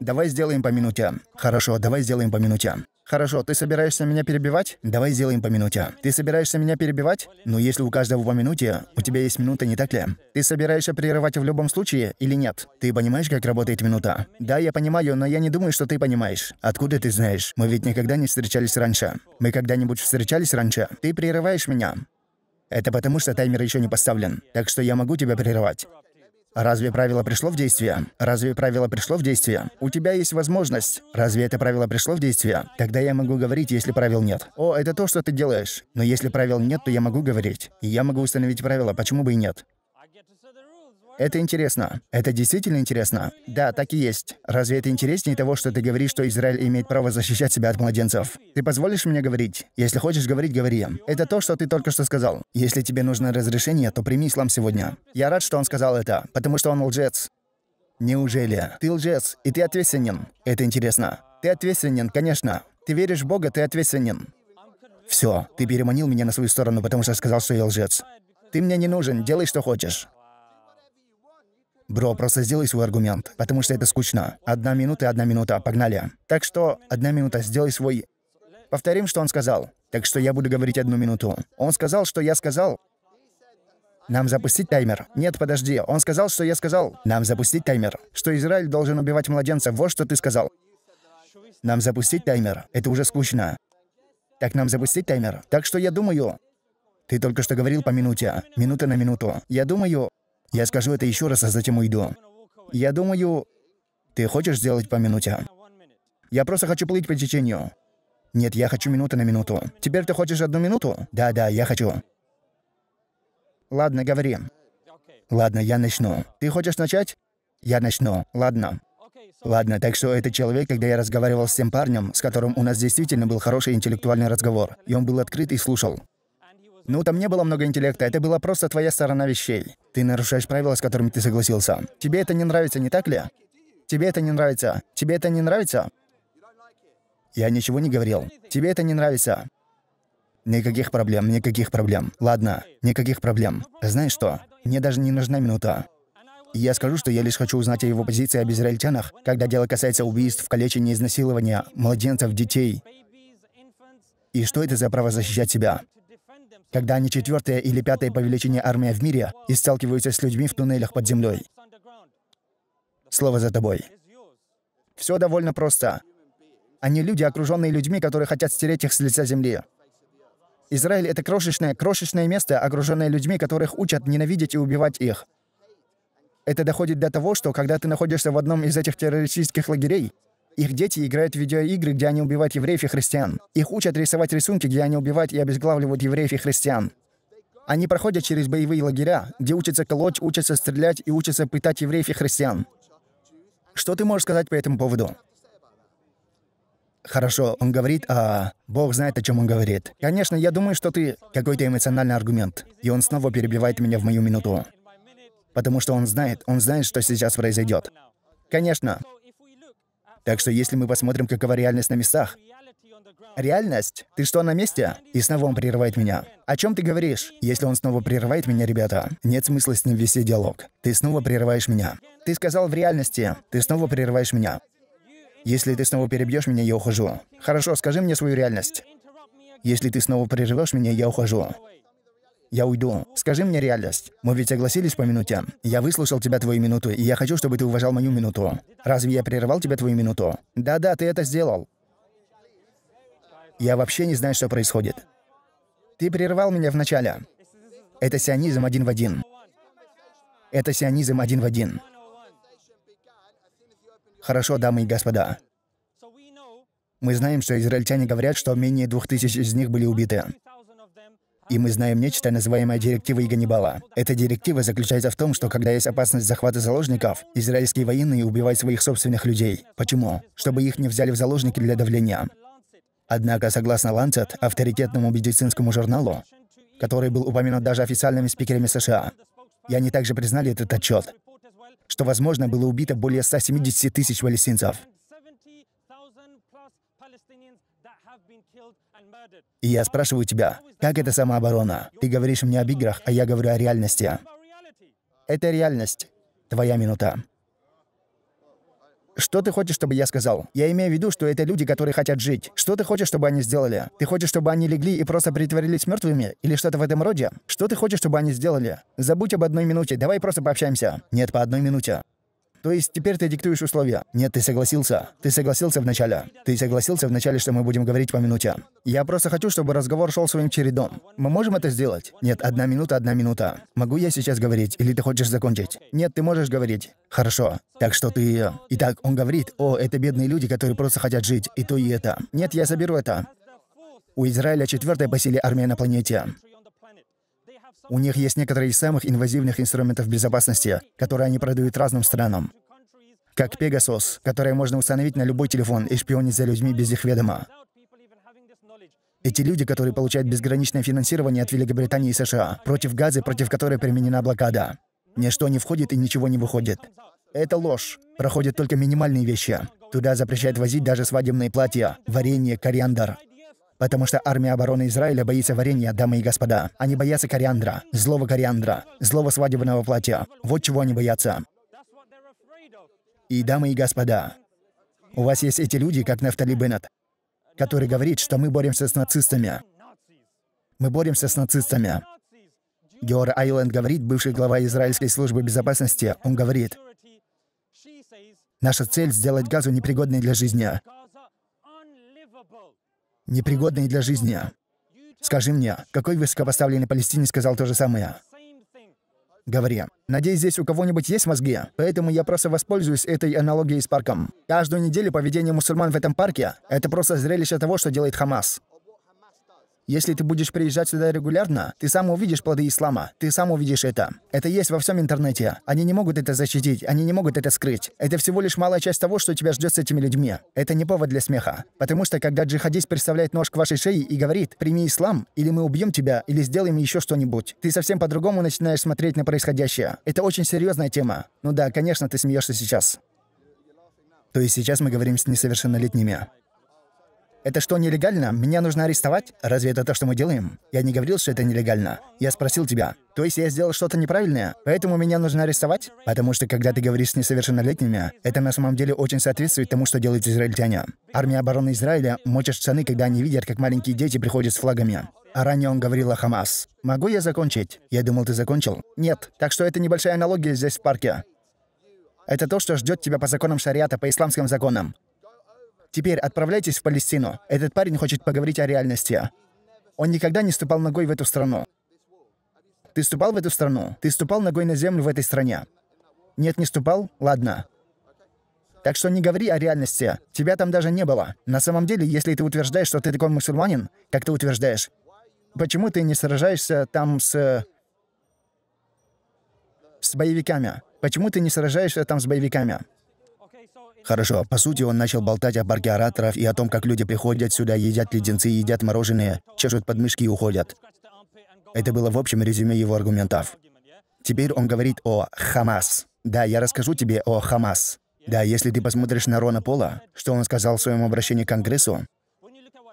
Давай сделаем по минуте. Хорошо, давай сделаем по минуте. Хорошо, ты собираешься меня перебивать? Давай сделаем по минуте. Ты собираешься меня перебивать? Ну, если у каждого по минуте, у тебя есть минута, не так ли? Ты собираешься прерывать в любом случае или нет? Ты понимаешь, как работает минута? Да, я понимаю, но я не думаю, что ты понимаешь. Откуда ты знаешь? Мы ведь никогда не встречались раньше. Мы когда-нибудь встречались раньше? Ты прерываешь меня. Это потому, что таймер еще не поставлен. Так что я могу тебя прервать. Разве правило пришло в действие? Разве правило пришло в действие? У тебя есть возможность. Разве это правило пришло в действие? Тогда я могу говорить, если правил нет. О, это то, что ты делаешь. Но если правил нет, то я могу говорить. И я могу установить правила, почему бы и нет? Это интересно. Это действительно интересно. Да, так и есть. Разве это интереснее того, что ты говоришь, что Израиль имеет право защищать себя от младенцев? Ты позволишь мне говорить? Если хочешь говорить, говори. Это то, что ты только что сказал. Если тебе нужно разрешение, то прими ислам сегодня. Я рад, что он сказал это, потому что он лжец. Неужели? Ты лжец, и ты ответственен. Это интересно. Ты ответственен, конечно. Ты веришь в Бога, ты ответственен. Все, ты переманил меня на свою сторону, потому что сказал, что я лжец. Ты мне не нужен, делай, что хочешь. Бро, просто сделай свой аргумент, потому что это скучно. Одна минута и одна минута, погнали. Так что, одна минута, сделай свой... Повторим, что он сказал. Так что я буду говорить одну минуту. Он сказал, что я сказал. Нам запустить таймер. Нет, подожди. Он сказал, что я сказал. Нам запустить таймер. Что Израиль должен убивать младенцев. Вот что ты сказал. Нам запустить таймер. Это уже скучно. Так нам запустить таймер. Так что я думаю... Ты только что говорил по минуте. Минута на минуту. Я думаю... Я скажу это еще раз, а затем уйду. Я думаю, ты хочешь сделать по минуте? Я просто хочу плыть по течению. Нет, я хочу минута на минуту. Теперь ты хочешь одну минуту? Да-да, я хочу. Ладно, говори. Ладно, я начну. Ты хочешь начать? Я начну. Ладно. Ладно, так что этот человек, когда я разговаривал с тем парнем, с которым у нас действительно был хороший интеллектуальный разговор, и он был открыт и слушал. Ну, там не было много интеллекта, это была просто твоя сторона вещей. Ты нарушаешь правила, с которыми ты согласился. Тебе это не нравится, не так ли? Тебе это не нравится. Тебе это не нравится? Я ничего не говорил. Тебе это не нравится. Никаких проблем, никаких проблем. Ладно, никаких проблем. Знаешь что? Мне даже не нужна минута. Я скажу, что я лишь хочу узнать о его позиции об израильтянах, когда дело касается убийств, калечения, изнасилования, младенцев, детей. И что это за право защищать себя? когда они четвертая или пятая по величине армия в мире и сталкиваются с людьми в туннелях под землей. Слово за тобой. Все довольно просто. Они люди, окруженные людьми, которые хотят стереть их с лица земли. Израиль — это крошечное, крошечное место, окруженное людьми, которых учат ненавидеть и убивать их. Это доходит до того, что когда ты находишься в одном из этих террористических лагерей, их дети играют в видеоигры, где они убивают евреев и христиан. Их учат рисовать рисунки, где они убивают и обезглавливают евреев и христиан. Они проходят через боевые лагеря, где учатся колоть, учатся стрелять и учатся пытать евреев и христиан. Что ты можешь сказать по этому поводу? Хорошо, он говорит, а Бог знает, о чем он говорит. Конечно, я думаю, что ты какой-то эмоциональный аргумент. И он снова перебивает меня в мою минуту. Потому что он знает, он знает, что сейчас произойдет. Конечно, так что если мы посмотрим, какова реальность на местах... Реальность? Ты что, на месте? И снова он прерывает меня. О чем ты говоришь? Если он снова прерывает меня, ребята, нет смысла с ним вести диалог. Ты снова прерываешь меня. Ты сказал в реальности. Ты снова прерываешь меня. Если ты снова перебьешь меня, я ухожу. Хорошо, скажи мне свою реальность. Если ты снова прервешь меня, я ухожу. Я уйду. Скажи мне реальность. Мы ведь согласились по минуте. Я выслушал тебя твою минуту, и я хочу, чтобы ты уважал мою минуту. Разве я прерывал тебя твою минуту? Да-да, ты это сделал. Я вообще не знаю, что происходит. Ты прервал меня вначале. Это сионизм один в один. Это сионизм один в один. Хорошо, дамы и господа. Мы знаем, что израильтяне говорят, что менее двух тысяч из них были убиты и мы знаем нечто, называемое директивой Ганнибала. Эта директива заключается в том, что когда есть опасность захвата заложников, израильские военные убивают своих собственных людей. Почему? Чтобы их не взяли в заложники для давления. Однако, согласно Lancet, авторитетному медицинскому журналу, который был упомянут даже официальными спикерами США, и они также признали этот отчет, что, возможно, было убито более 170 тысяч палестинцев. И я спрашиваю тебя, как это самооборона? Ты говоришь мне об играх, а я говорю о реальности. Это реальность. Твоя минута. Что ты хочешь, чтобы я сказал? Я имею в виду, что это люди, которые хотят жить. Что ты хочешь, чтобы они сделали? Ты хочешь, чтобы они легли и просто притворились мертвыми? Или что-то в этом роде? Что ты хочешь, чтобы они сделали? Забудь об одной минуте, давай просто пообщаемся. Нет, по одной минуте. То есть теперь ты диктуешь условия. Нет, ты согласился. Ты согласился вначале. Ты согласился вначале, что мы будем говорить по минуте. Я просто хочу, чтобы разговор шел своим чередом. Мы можем это сделать? Нет, одна минута, одна минута. Могу я сейчас говорить? Или ты хочешь закончить? Нет, ты можешь говорить. Хорошо. Так что ты... Э, итак, он говорит, о, это бедные люди, которые просто хотят жить, и то, и это. Нет, я соберу это. У Израиля четвертая по силе армия на планете. У них есть некоторые из самых инвазивных инструментов безопасности, которые они продают разным странам. Как Pegasus, которые можно установить на любой телефон и шпионить за людьми без их ведома. Эти люди, которые получают безграничное финансирование от Великобритании и США, против газы, против которой применена блокада. Ничто не входит и ничего не выходит. Это ложь. Проходят только минимальные вещи. Туда запрещают возить даже свадебные платья, варенье, кориандр. Потому что армия обороны Израиля боится варенья, дамы и господа. Они боятся кориандра, злого кориандра, злого свадебного платья. Вот чего они боятся. И, дамы и господа, у вас есть эти люди, как Нафтали Беннет, который говорит, что мы боремся с нацистами. Мы боремся с нацистами. Геор Айленд говорит, бывший глава Израильской службы безопасности, он говорит, «Наша цель — сделать газу непригодной для жизни непригодные для жизни. Скажи мне, какой высокопоставленный палестинец сказал то же самое? Говори. Надеюсь, здесь у кого-нибудь есть мозги, поэтому я просто воспользуюсь этой аналогией с парком. Каждую неделю поведение мусульман в этом парке — это просто зрелище того, что делает Хамас. Если ты будешь приезжать сюда регулярно, ты сам увидишь плоды ислама, ты сам увидишь это. Это есть во всем интернете. Они не могут это защитить, они не могут это скрыть. Это всего лишь малая часть того, что тебя ждет с этими людьми. Это не повод для смеха. Потому что когда джихадист представляет нож к вашей шее и говорит «прими ислам, или мы убьем тебя, или сделаем еще что-нибудь», ты совсем по-другому начинаешь смотреть на происходящее. Это очень серьезная тема. Ну да, конечно, ты смеешься сейчас. То есть сейчас мы говорим с несовершеннолетними. Это что, нелегально? Меня нужно арестовать? Разве это то, что мы делаем? Я не говорил, что это нелегально. Я спросил тебя. То есть я сделал что-то неправильное, поэтому меня нужно арестовать? Потому что когда ты говоришь с несовершеннолетними, это на самом деле очень соответствует тому, что делают израильтяне. Армия обороны Израиля мочит цены, когда они видят, как маленькие дети приходят с флагами. А ранее он говорил о Хамас. «Могу я закончить?» «Я думал, ты закончил». «Нет, так что это небольшая аналогия здесь в парке. Это то, что ждет тебя по законам шариата, по исламским законам. Теперь отправляйтесь в Палестину. Этот парень хочет поговорить о реальности. Он никогда не ступал ногой в эту страну. Ты ступал в эту страну? Ты ступал ногой на землю в этой стране? Нет, не ступал? Ладно. Так что не говори о реальности. Тебя там даже не было. На самом деле, если ты утверждаешь, что ты такой мусульманин, как ты утверждаешь, почему ты не сражаешься там с... с боевиками? Почему ты не сражаешься там с боевиками? Хорошо, по сути, он начал болтать о парке ораторов и о том, как люди приходят сюда, едят леденцы, едят мороженое, чешут подмышки и уходят. Это было в общем резюме его аргументов. Теперь он говорит о Хамас. Да, я расскажу тебе о Хамас. Да, если ты посмотришь на Рона Пола, что он сказал в своем обращении к Конгрессу,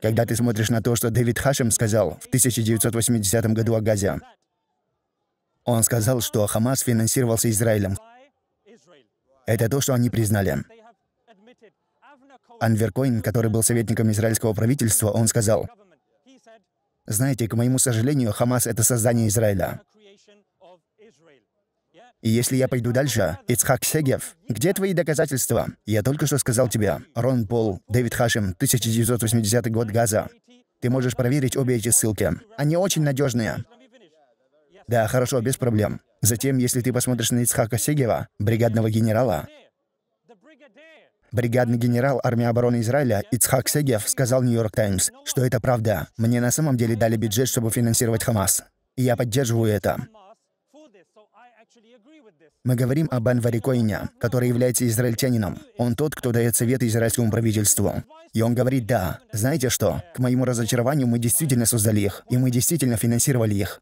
когда ты смотришь на то, что Дэвид Хашем сказал в 1980 году о Газе, он сказал, что Хамас финансировался Израилем. Это то, что они признали. Анвер Койн, который был советником израильского правительства, он сказал, «Знаете, к моему сожалению, Хамас — это создание Израиля. И если я пойду дальше, Ицхак Сегев, где твои доказательства? Я только что сказал тебе, Рон Пол, Дэвид Хашим, 1980 год Газа. Ты можешь проверить обе эти ссылки. Они очень надежные. Да, хорошо, без проблем. Затем, если ты посмотришь на Ицхака Сегева, бригадного генерала, Бригадный генерал армии обороны Израиля Ицхак Сегев сказал «Нью-Йорк Таймс», что это правда. Мне на самом деле дали бюджет, чтобы финансировать Хамас. И я поддерживаю это. Мы говорим об Анваре Коине, который является израильтянином. Он тот, кто дает советы израильскому правительству. И он говорит, да, знаете что, к моему разочарованию мы действительно создали их, и мы действительно финансировали их.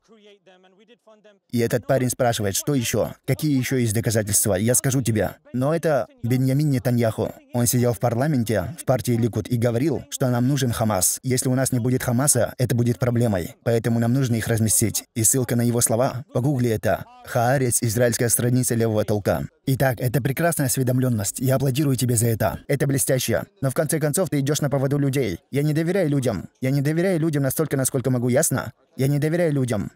И этот парень спрашивает, что еще? Какие еще есть доказательства? Я скажу тебе. Но это Беньямин Нетаньяху. Он сидел в парламенте, в партии Ликут, и говорил, что нам нужен Хамас. Если у нас не будет Хамаса, это будет проблемой. Поэтому нам нужно их разместить. И ссылка на его слова. Погугли это. Хаарец, израильская страница левого толка. Итак, это прекрасная осведомленность. Я аплодирую тебе за это. Это блестяще. Но в конце концов ты идешь на поводу людей. Я не доверяю людям. Я не доверяю людям настолько, насколько могу, ясно? Я не доверяю людям.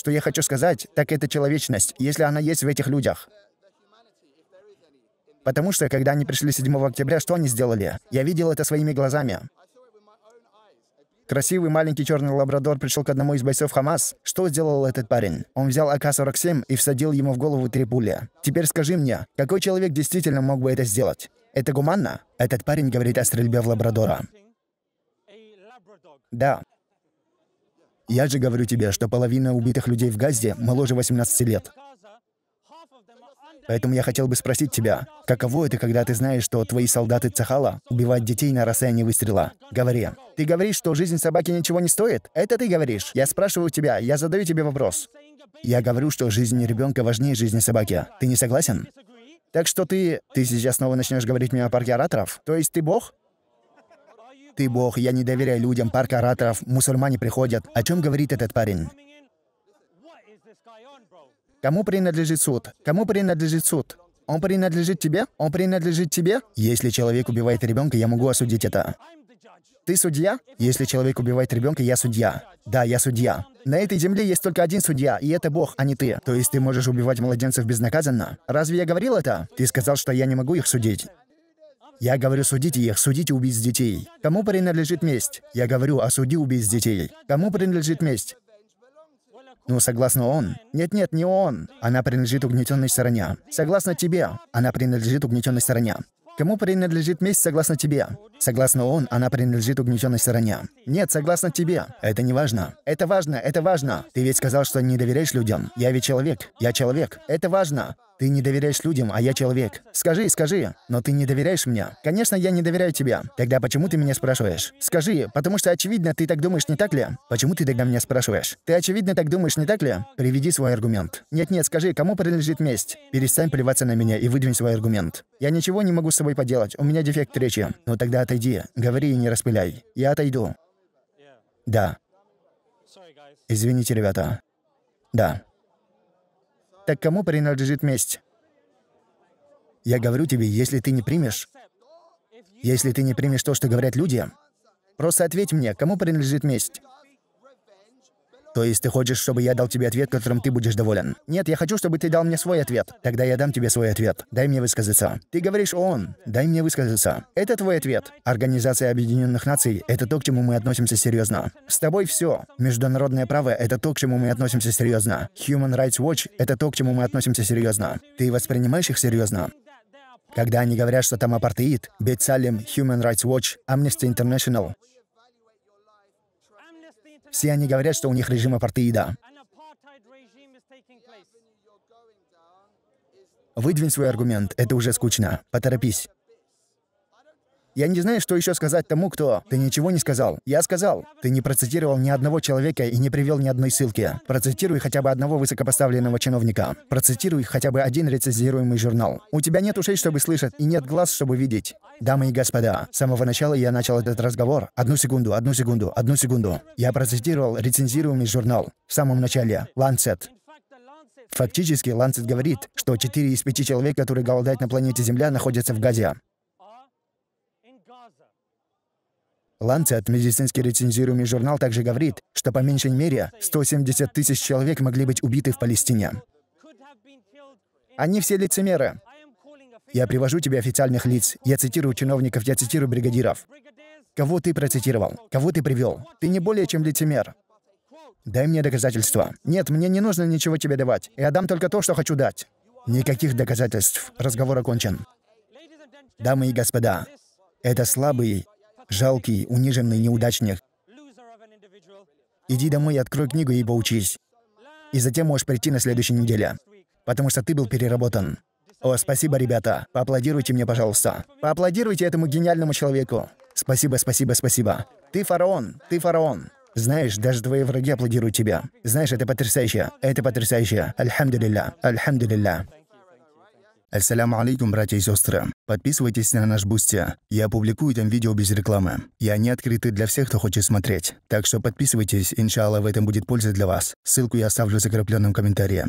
Что я хочу сказать, так это человечность, если она есть в этих людях. Потому что, когда они пришли 7 октября, что они сделали? Я видел это своими глазами. Красивый маленький черный лабрадор пришел к одному из бойцов Хамас. Что сделал этот парень? Он взял АК-47 и всадил ему в голову три пули. Теперь скажи мне, какой человек действительно мог бы это сделать? Это гуманно? Этот парень говорит о стрельбе в лабрадора. Да. Я же говорю тебе, что половина убитых людей в Газе моложе 18 лет. Поэтому я хотел бы спросить тебя, каково это, когда ты знаешь, что твои солдаты Цахала убивают детей на расстоянии а выстрела? Говори. Ты говоришь, что жизнь собаки ничего не стоит? Это ты говоришь. Я спрашиваю тебя, я задаю тебе вопрос. Я говорю, что жизнь ребенка важнее жизни собаки. Ты не согласен? Так что ты... Ты сейчас снова начнешь говорить мне о парке ораторов? То есть ты бог? «Ты бог, я не доверяю людям, парк ораторов, мусульмане приходят». О чем говорит этот парень? Кому принадлежит суд? Кому принадлежит суд? Он принадлежит тебе? Он принадлежит тебе? Если человек убивает ребенка, я могу осудить это. Ты судья? Если человек убивает ребенка, я судья. Да, я судья. На этой земле есть только один судья, и это Бог, а не ты. То есть ты можешь убивать младенцев безнаказанно? Разве я говорил это? Ты сказал, что я не могу их судить. Я говорю, судите их, судите убийц детей. Кому принадлежит месть? Я говорю, осуди а убийц детей. Кому принадлежит месть? Ну, согласно он. Нет-нет, не он. Она принадлежит угнетенной стороне. Согласно тебе, она принадлежит угнетенной стороне. Кому принадлежит месть, согласно тебе? Согласно он, она принадлежит угнетенной стороне. Нет, согласно тебе. Это не важно. Это важно, это важно. Ты ведь сказал, что не доверяешь людям. Я ведь человек. Я человек. Это важно. Ты не доверяешь людям, а я человек. Скажи, скажи. Но ты не доверяешь мне. Конечно, я не доверяю тебе. Тогда почему ты меня спрашиваешь? Скажи, потому что, очевидно, ты так думаешь, не так ли? Почему ты тогда меня спрашиваешь? Ты, очевидно, так думаешь, не так ли? Приведи свой аргумент. Нет-нет, скажи, кому принадлежит месть? Перестань плеваться на меня и выдвинь свой аргумент. Я ничего не могу с собой поделать, у меня дефект речи. Но ну тогда отойди, говори и не распыляй. Я отойду. Да. Извините, ребята. Да. Так кому принадлежит месть? Я говорю тебе, если ты не примешь... Если ты не примешь то, что говорят люди, просто ответь мне, кому принадлежит месть? То есть ты хочешь, чтобы я дал тебе ответ, которым ты будешь доволен? Нет, я хочу, чтобы ты дал мне свой ответ. Тогда я дам тебе свой ответ. Дай мне высказаться. Ты говоришь он. Дай мне высказаться. Это твой ответ. Организация Объединенных Наций — это то, к чему мы относимся серьезно. С тобой все. Международное право — это то, к чему мы относимся серьезно. Human Rights Watch — это то, к чему мы относимся серьезно. Ты воспринимаешь их серьезно? Когда они говорят, что там апартеид, Бет Human Rights Watch, Amnesty International, все они говорят, что у них режим апартеида. Выдвинь свой аргумент, это уже скучно. Поторопись. Я не знаю, что еще сказать тому, кто... Ты ничего не сказал. Я сказал. Ты не процитировал ни одного человека и не привел ни одной ссылки. Процитируй хотя бы одного высокопоставленного чиновника. Процитируй хотя бы один рецензируемый журнал. У тебя нет ушей, чтобы слышать, и нет глаз, чтобы видеть. Дамы и господа, с самого начала я начал этот разговор. Одну секунду, одну секунду, одну секунду. Я процитировал рецензируемый журнал. В самом начале. Lancet. Фактически, Lancet говорит, что 4 из 5 человек, которые голодают на планете Земля, находятся в Газе. Lancet, медицинский рецензируемый журнал, также говорит, что по меньшей мере 170 тысяч человек могли быть убиты в Палестине. Они все лицемеры. Я привожу тебе официальных лиц, я цитирую чиновников, я цитирую бригадиров. Кого ты процитировал? Кого ты привел? Ты не более чем лицемер. Дай мне доказательства. Нет, мне не нужно ничего тебе давать. Я дам только то, что хочу дать. Никаких доказательств. Разговор окончен. Дамы и господа, это слабый жалкий, униженный неудачник. Иди домой и открой книгу и поучись. И затем можешь прийти на следующей неделе, потому что ты был переработан. О, спасибо, ребята. Поаплодируйте мне, пожалуйста. Поаплодируйте этому гениальному человеку. Спасибо, спасибо, спасибо. Ты фараон, ты фараон. Знаешь, даже твои враги аплодируют тебя. Знаешь, это потрясающе, это потрясающе. Альхамдулилля, альхамдулилля. Ассаламу алейкум, братья и сестры. Подписывайтесь на наш Бусти. Я публикую там видео без рекламы. И они открыты для всех, кто хочет смотреть. Так что подписывайтесь, иншалла, в этом будет польза для вас. Ссылку я оставлю в закрепленном комментарии.